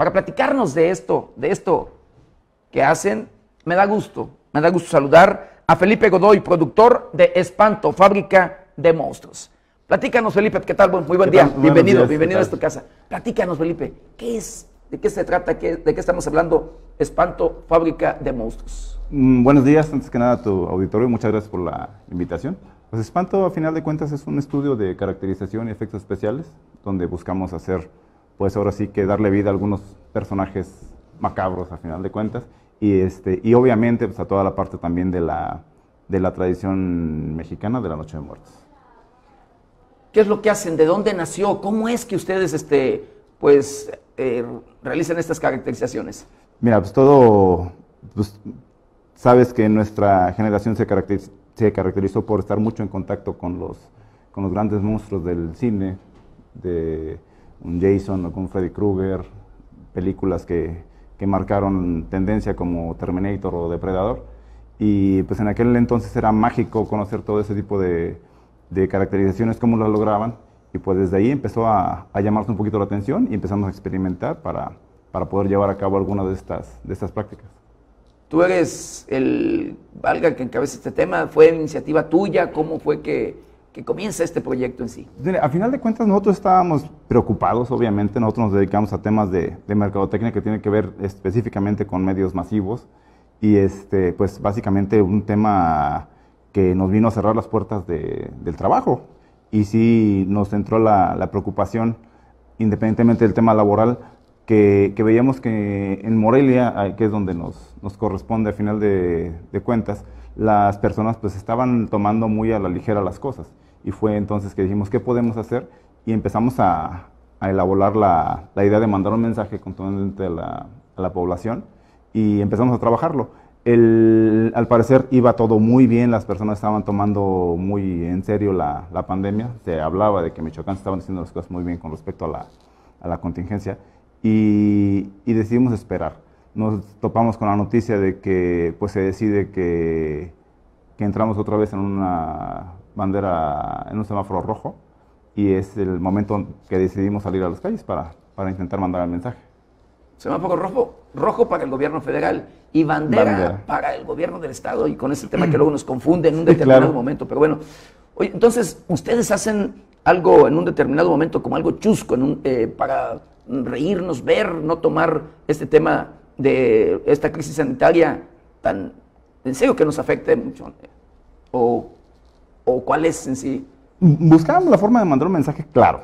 para platicarnos de esto, de esto que hacen. Me da gusto, me da gusto saludar a Felipe Godoy, productor de Espanto, fábrica de monstruos. Platícanos, Felipe, ¿qué tal? Muy buen día. Bienvenido, bienvenido a esta casa. Platícanos, Felipe, ¿qué es? ¿De qué se trata? ¿De qué estamos hablando? Espanto, fábrica de monstruos. Mm, buenos días, antes que nada a tu auditorio, muchas gracias por la invitación. Pues Espanto, a final de cuentas, es un estudio de caracterización y efectos especiales, donde buscamos hacer pues ahora sí que darle vida a algunos personajes macabros a final de cuentas. Y, este, y obviamente pues, a toda la parte también de la, de la tradición mexicana de la Noche de Muertos. ¿Qué es lo que hacen? ¿De dónde nació? ¿Cómo es que ustedes este, pues, eh, realizan estas caracterizaciones? Mira, pues todo, pues, sabes que nuestra generación se, caracterizó por estar mucho en contacto con los, con los grandes monstruos del cine, de, un Jason o con Freddy Krueger, películas que, marcaron tendencia como Terminator o Depredador. Y pues en aquel entonces era mágico conocer todo ese tipo de, caracterizaciones, cómo las lograban. Y pues desde ahí empezó a, llamarse un poquito la atención y empezamos a experimentar para, para poder llevar a cabo alguna de estas, de estas prácticas. Tú eres el, valga que encabeza este tema, ¿fue iniciativa tuya? ¿Cómo fue que, que comienza este proyecto en sí? A final de cuentas, nosotros estábamos preocupados, obviamente, nosotros nos dedicamos a temas de, mercadotecnia que tienen que ver específicamente con medios masivos y este, pues básicamente un tema que nos vino a cerrar las puertas del trabajo y sí nos entró la, preocupación, independientemente del tema laboral, que, veíamos que en Morelia, que es donde nos, corresponde a final de, de, cuentas, las personas pues estaban tomando muy a la ligera las cosas. Y fue entonces que dijimos, ¿qué podemos hacer? Y empezamos a, elaborar la, idea de mandar un mensaje contundente a la, población y empezamos a trabajarlo. al parecer iba todo muy bien, las personas estaban tomando muy en serio la, pandemia, se hablaba de que Michoacán estaban haciendo las cosas muy bien con respecto a la, contingencia y, decidimos esperar. Nos topamos con la noticia de que pues, se decide que entramos otra vez en una bandera, en un semáforo rojo, y es el momento que decidimos salir a las calles para, para intentar mandar el mensaje. Semáforo rojo, rojo para el gobierno federal y bandera, para el gobierno del estado, y con ese tema que luego nos confunde en un determinado momento, pero bueno. Oye, entonces, ustedes hacen algo en un determinado momento como algo chusco en eh, para reírnos, ver, no tomar este tema de esta crisis sanitaria tan en serio que nos afecte mucho. Eh, ¿O ¿O cuál es en sí? Buscábamos la forma de mandar un mensaje claro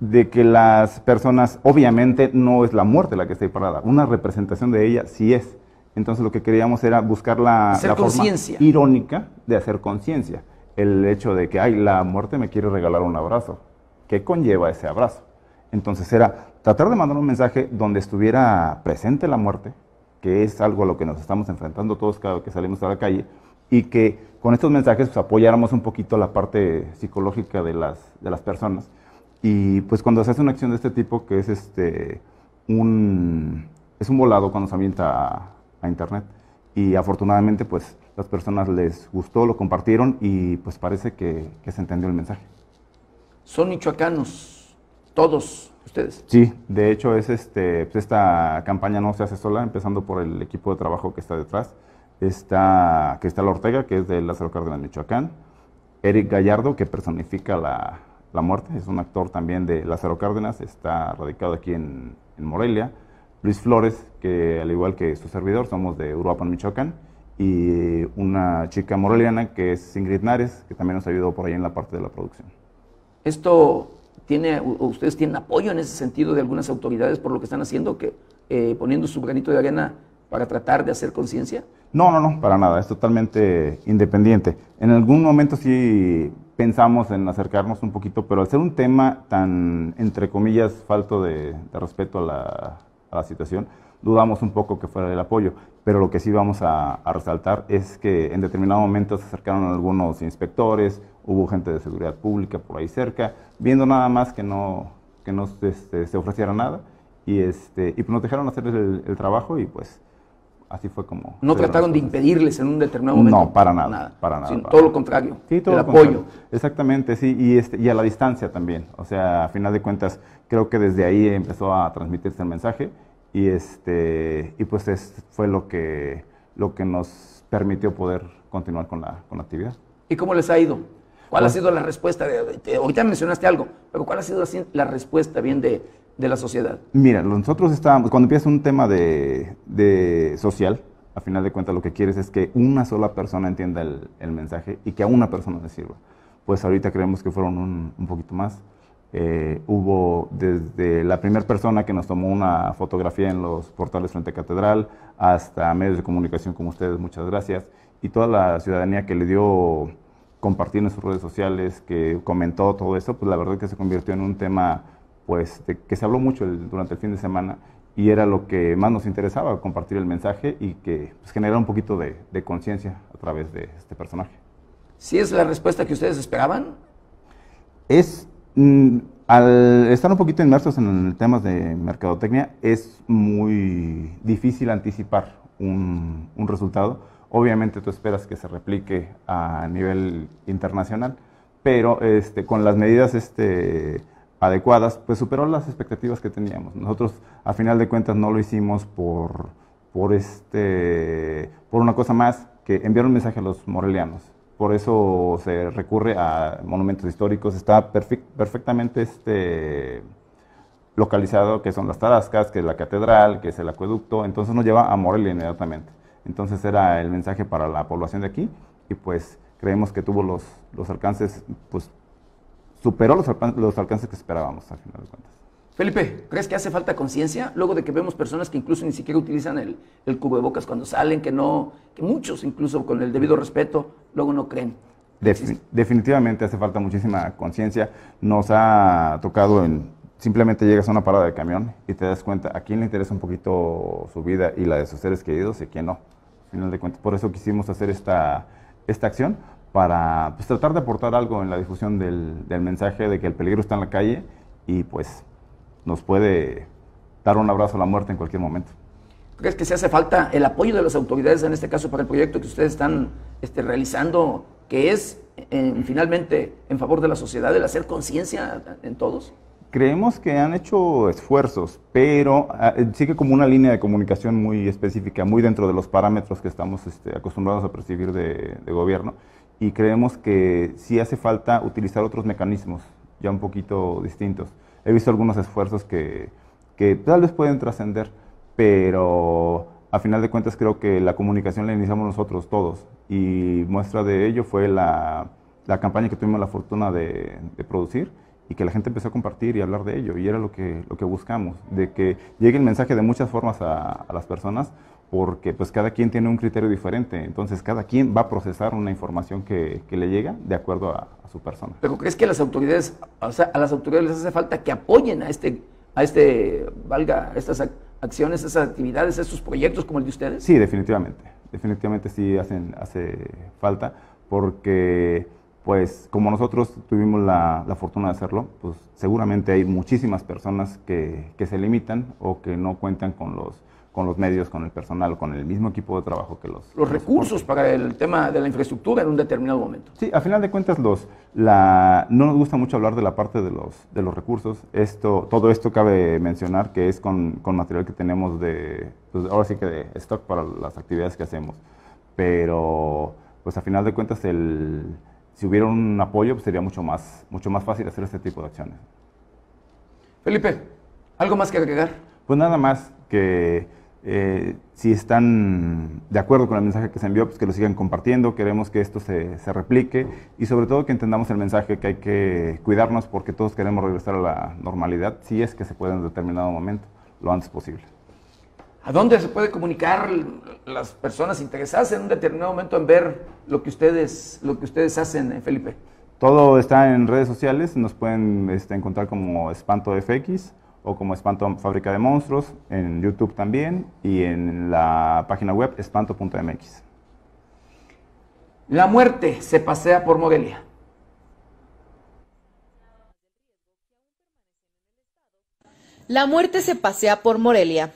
de que las personas, obviamente no es la muerte la que está ahí parada, una representación de ella sí es. Entonces lo que queríamos era buscar la, la forma irónica de hacer conciencia. El hecho de que, ay, la muerte me quiere regalar un abrazo. ¿Qué conlleva ese abrazo? Entonces era tratar de mandar un mensaje donde estuviera presente la muerte, que es algo a lo que nos estamos enfrentando todos cada vez que salimos a la calle, y que con estos mensajes pues, apoyáramos un poquito la parte psicológica de las, de las personas. Y pues cuando se hace una acción de este tipo, que es este un, es un volado cuando se avienta a, internet, y afortunadamente pues las personas les gustó, lo compartieron y pues parece que, que se entendió el mensaje. Son michoacanos, todos ustedes. Sí, de hecho es este, pues esta campaña no se hace sola, empezando por el equipo de trabajo que está detrás está Cristal Ortega, que es de Lázaro Cárdenas, Michoacán, Eric Gallardo, que personifica la, muerte, es un actor también de Lázaro Cárdenas, está radicado aquí en, Morelia, Luis Flores, que al igual que su servidor, somos de Uruapan, Michoacán, y una chica moreliana que es Ingrid Nares, que también nos ayudó por ahí en la parte de la producción. Esto tiene, ustedes tienen apoyo en ese sentido de algunas autoridades por lo que están haciendo, que eh, poniendo su granito de arena para tratar de hacer conciencia? No, no, no, para nada, es totalmente independiente. En algún momento sí pensamos en acercarnos un poquito, pero al ser un tema tan, entre comillas, falto de, respeto a la, situación, dudamos un poco que fuera el apoyo. Pero lo que sí vamos a, resaltar es que en determinado momento se acercaron algunos inspectores, hubo gente de seguridad pública por ahí cerca, viendo nada más que no, que no se este, ofreciera nada, y, este, y pues nos dejaron hacer el trabajo y pues así fue como... No trataron de impedirles en un determinado momento. No, para nada. Para nada. todo lo contrario. Sí, todo el apoyo. Exactamente, sí, y, este, y a la distancia también. O sea, a final de cuentas, creo que desde ahí empezó a transmitirse el mensaje y, este, y pues fue lo que, lo que nos permitió poder continuar con la, actividad. ¿Y cómo les ha ido? ¿Cuál ha pues sido la respuesta? de, ahorita mencionaste algo, pero ¿cuál ha sido la respuesta bien de de la sociedad? Mira, nosotros estábamos, cuando empieza un tema de, social, a final de cuentas lo que quieres es que una sola persona entienda el, mensaje y que a una persona le sirva. Pues ahorita creemos que fueron un, un poquito más. Eh, hubo desde la primera persona que nos tomó una fotografía en los portales frente a catedral hasta medios de comunicación como ustedes, muchas gracias, y toda la ciudadanía que le dio compartir en sus redes sociales, que comentó todo esto. pues la verdad que se convirtió en un tema pues, de, que se habló mucho durante el fin de semana y era lo que más nos interesaba, compartir el mensaje y que pues, generara un poquito de, conciencia a través de este personaje. ¿Sí es la respuesta que ustedes esperaban? Es, mm, al estar un poquito inmersos en el tema de mercadotecnia, es muy difícil anticipar un, un resultado. Obviamente tú esperas que se replique a nivel internacional, pero este, con las medidas este, adecuadas, pues superó las expectativas que teníamos. Nosotros, a final de cuentas, no lo hicimos por, por, este, por una cosa más que enviar un mensaje a los morelianos. Por eso se recurre a monumentos históricos. Está perfectamente este, localizado, que son las Tarascas, que es la catedral, que es el acueducto. Entonces nos lleva a Morelia inmediatamente. Entonces era el mensaje para la población de aquí y pues creemos que tuvo los, los alcances pues, superó los, los alcances que esperábamos al final de cuentas. Felipe, ¿crees que hace falta conciencia? Luego de que vemos personas que incluso ni siquiera utilizan el, el bocas cuando salen, que no, que muchos incluso con el debido respeto, luego no creen. definitivamente hace falta muchísima conciencia. Nos ha tocado en simplemente llegas a una parada de camión y te das cuenta a quién le interesa un poquito su vida y la de sus seres queridos y a quién no. Al final de cuentas, por eso quisimos hacer esta, esta acción, para pues, tratar de aportar algo en la difusión del, del, mensaje de que el peligro está en la calle y pues nos puede dar un abrazo a la muerte en cualquier momento. ¿Crees que se hace falta el apoyo de las autoridades, en este caso, para el proyecto que ustedes están este, realizando, que es finalmente en favor de la sociedad, el hacer conciencia en todos? Creemos que han hecho esfuerzos, pero eh, sigue como una línea de comunicación muy específica, muy dentro de los parámetros que estamos este, acostumbrados a percibir de gobierno y creemos que sí hace falta utilizar otros mecanismos ya un poquito distintos. He visto algunos esfuerzos que, que tal vez pueden trascender, pero a final de cuentas creo que la comunicación la iniciamos nosotros todos y muestra de ello fue la, la campaña que tuvimos la fortuna de, de, producir y que la gente empezó a compartir y hablar de ello y era lo que, lo que buscamos, de que llegue el mensaje de muchas formas a, a las personas, porque pues cada quien tiene un criterio diferente, entonces cada quien va a procesar una información que, le llega de acuerdo a, su persona. ¿Pero crees que las autoridades, a las autoridades les hace falta que apoyen a este, a este, valga, estas acciones, esas actividades, estos proyectos como el de ustedes? Sí, definitivamente, definitivamente sí hacen, hace falta, porque pues como nosotros tuvimos la, fortuna de hacerlo, pues seguramente hay muchísimas personas que, que se limitan o que no cuentan con los con los medios, con el personal, con el mismo equipo de trabajo que los... Los, recursos para el tema de la infraestructura en un determinado momento. Sí, a final de cuentas los, la, no nos gusta mucho hablar de la parte de los, de los recursos. Esto, todo esto cabe mencionar que es con, material que tenemos de, pues, ahora sí que de stock para las actividades que hacemos. Pero, pues a final de cuentas, el, si hubiera un apoyo, pues sería mucho más, mucho más fácil hacer este tipo de acciones. Felipe, ¿algo más que agregar? Pues nada más que eh, si están de acuerdo con el mensaje que se envió, pues que lo sigan compartiendo. Queremos que esto se, replique y sobre todo que entendamos el mensaje que hay que cuidarnos porque todos queremos regresar a la normalidad, si es que se puede en determinado momento, lo antes posible. ¿A dónde se puede comunicar las personas interesadas en un determinado momento en ver lo que ustedes, lo que ustedes hacen, eh, Felipe? Todo está en redes sociales, nos pueden este, encontrar como Espanto FX o como Espanto Fábrica de Monstruos, en YouTube también y en la página web espanto.mx. La muerte se pasea por Morelia. La muerte se pasea por Morelia.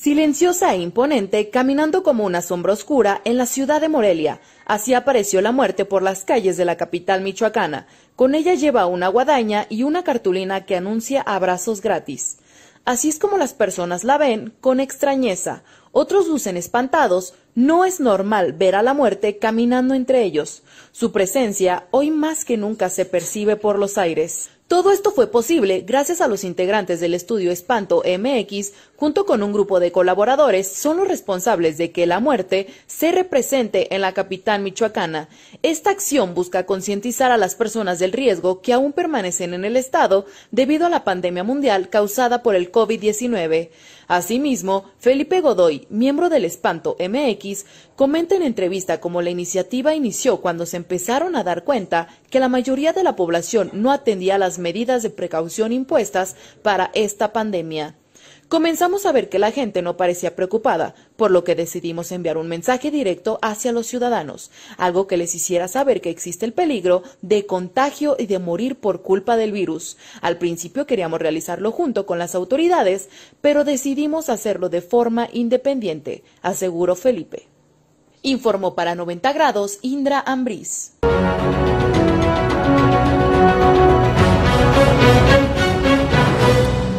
Silenciosa e imponente, caminando como una sombra oscura en la ciudad de Morelia, así apareció la muerte por las calles de la capital michoacana. Con ella lleva una guadaña y una cartulina que anuncia abrazos gratis. Así es como las personas la ven, con extrañeza. Otros lucen espantados. No es normal ver a la muerte caminando entre ellos. Su presencia hoy más que nunca se percibe por los aires. Todo esto fue posible gracias a los integrantes del estudio Espanto MX, junto con un grupo de colaboradores, son los responsables de que la muerte se represente en la capital michoacana. Esta acción busca concientizar a las personas del riesgo que aún permanecen en el estado debido a la pandemia mundial causada por el COVID-19. Asimismo, Felipe Godoy, miembro del Espanto MX, comenta en entrevista cómo la iniciativa inició cuando se empezaron a dar cuenta que la mayoría de la población no atendía a las medidas de precaución impuestas para esta pandemia. Comenzamos a ver que la gente no parecía preocupada, por lo que decidimos enviar un mensaje directo hacia los ciudadanos, algo que les hiciera saber que existe el peligro de contagio y de morir por culpa del virus. Al principio queríamos realizarlo junto con las autoridades, pero decidimos hacerlo de forma independiente, aseguró Felipe. Informó para 90 grados Indra Ambriz.